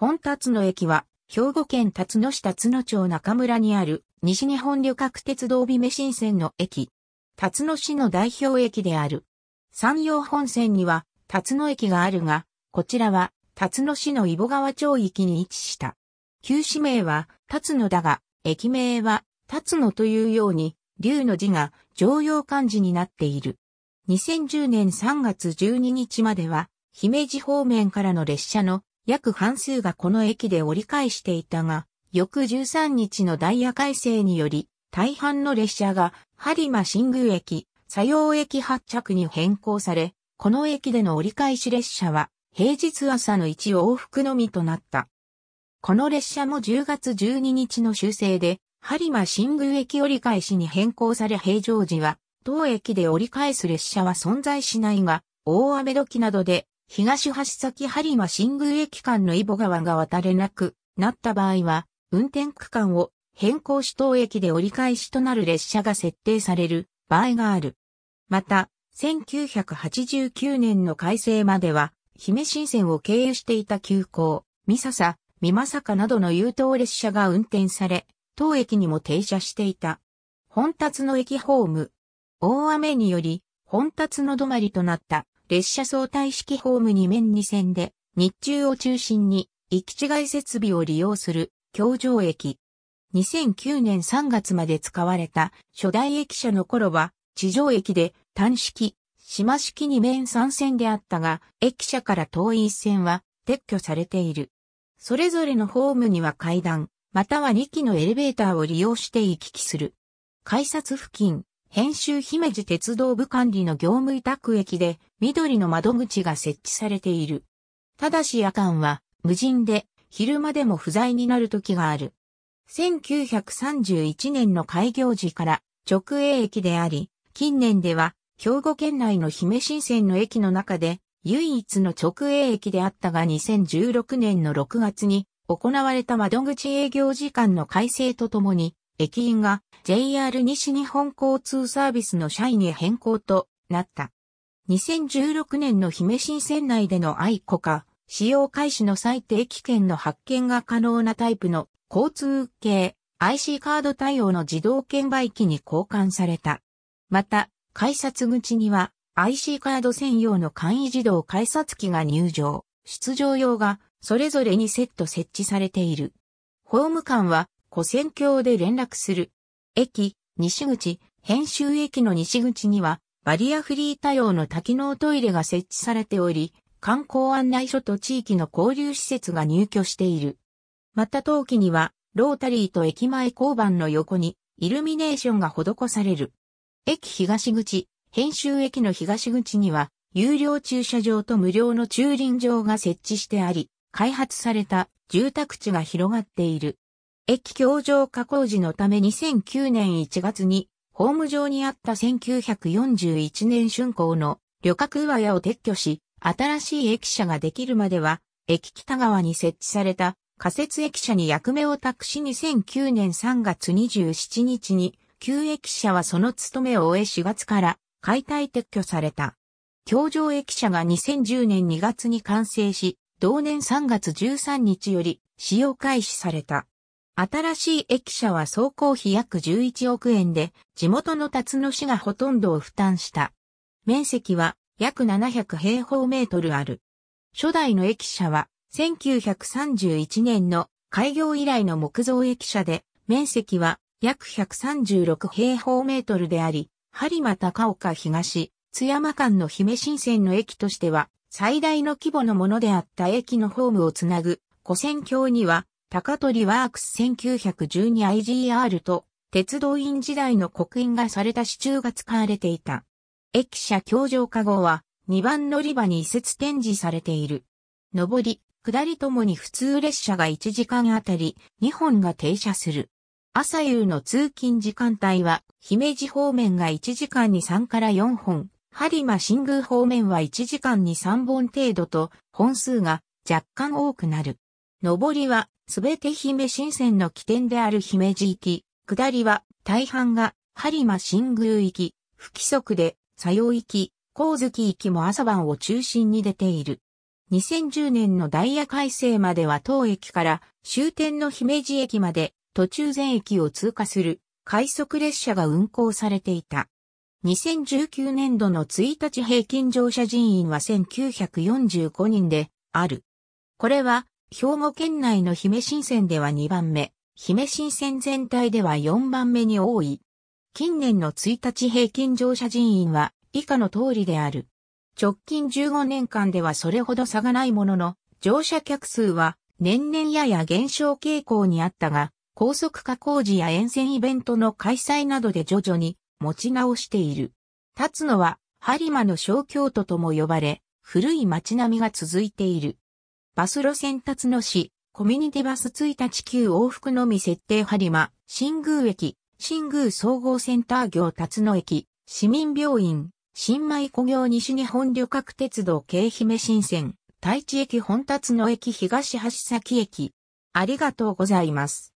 本辰野駅は、兵庫県辰野市辰野町中村にある、西日本旅客鉄道美目新線の駅。辰野市の代表駅である。山陽本線には、辰野駅があるが、こちらは、辰野市の伊保川町域に位置した。旧市名は、辰野だが、駅名は、辰野というように、竜の字が常用漢字になっている。2010年3月12日までは、姫路方面からの列車の約半数がこの駅で折り返していたが、翌13日のダイヤ改正により、大半の列車が、播磨新宮駅、佐用駅発着に変更され、この駅での折り返し列車は、平日朝の1往復のみとなった。この列車も10月12日の修正で、播磨新宮駅折り返しに変更され平常時は、当駅で折り返す列車は存在しないが、大雨時などで東橋崎播磨新宮駅間のイ保川が渡れなくなった場合は、運転区間を変更し当駅で折り返しとなる列車が設定される場合がある。また、1989年の改正までは、姫新線を経由していた急行、三笹、三正などの優等列車が運転され、当駅にも停車していた。本達の駅ホーム。大雨により、本達の止まりとなった。列車相対式ホーム2面2線で、日中を中心に、行き違い設備を利用する、京城駅。2009年3月まで使われた初代駅舎の頃は、地上駅で単式、島式2面3線であったが、駅舎から遠い一線は撤去されている。それぞれのホームには階段、または2機のエレベーターを利用して行き来する。改札付近、編集姫路鉄道部管理の業務委託駅で緑の窓口が設置されている。ただし夜間は無人で昼間でも不在になる時がある。1931年の開業時から直営駅であり、近年では兵庫県内の姫新線の駅の中で唯一の直営駅であったが2016年の6月に行われた窓口営業時間の改正とともに駅員が JR 西日本交通サービスの社員へ変更となった。2016年の姫新線内での愛子か、使用開始の最低期限の発見が可能なタイプの交通系 IC カード対応の自動券売機に交換された。また、改札口には IC カード専用の簡易自動改札機が入場、出場用がそれぞれにセット設置されている。ホーム間は古線橋で連絡する。駅、西口、編集駅の西口には、バリアフリー対応の多機能トイレが設置されており、観光案内所と地域の交流施設が入居している。また当期には、ロータリーと駅前交番の横に、イルミネーションが施される。駅東口、編集駅の東口には、有料駐車場と無料の駐輪場が設置してあり、開発された住宅地が広がっている。駅橋上加工時のため2009年1月に、ホーム上にあった1941年春工の旅客上屋を撤去し、新しい駅舎ができるまでは、駅北側に設置された仮設駅舎に役目を託し2009年3月27日に、旧駅舎はその務めを終え4月から解体撤去された。橋上駅舎が2010年2月に完成し、同年3月13日より使用開始された。新しい駅舎は総工費約11億円で、地元の辰野市がほとんどを負担した。面積は約700平方メートルある。初代の駅舎は、1931年の開業以来の木造駅舎で、面積は約136平方メートルであり、針間高岡東、津山間の姫新線の駅としては、最大の規模のものであった駅のホームをつなぐ、古線橋には、高取ワークス 1912IGR と、鉄道院時代の刻印がされた支柱が使われていた。駅舎橋上加号は、2番乗り場に移設展示されている。上り、下りともに普通列車が1時間あたり2本が停車する。朝夕の通勤時間帯は、姫路方面が1時間に3から4本、播磨新宮方面は1時間に3本程度と、本数が若干多くなる。上りはすべて姫新線の起点である姫路行き、下りは大半が播磨新宮行き、不規則で佐用行き、光月行きも朝晩を中心に出ている。2010年のダイヤ改正までは当駅から終点の姫路駅まで途中全駅を通過する快速列車が運行されていた。2019年度の1日平均乗車人員は1945人である。これは兵庫県内の姫新線では2番目、姫新線全体では4番目に多い。近年の1日平均乗車人員は以下の通りである。直近15年間ではそれほど差がないものの、乗車客数は年々やや減少傾向にあったが、高速化工事や沿線イベントの開催などで徐々に持ち直している。立つのは、播磨の小京都とも呼ばれ、古い街並みが続いている。バス路線達野市、コミュニティバス1日9往復のみ設定播磨、新宮駅、新宮総合センター業達野駅、市民病院、新米古行西日本旅客鉄道京姫新線、太地駅本達野駅東橋崎駅。ありがとうございます。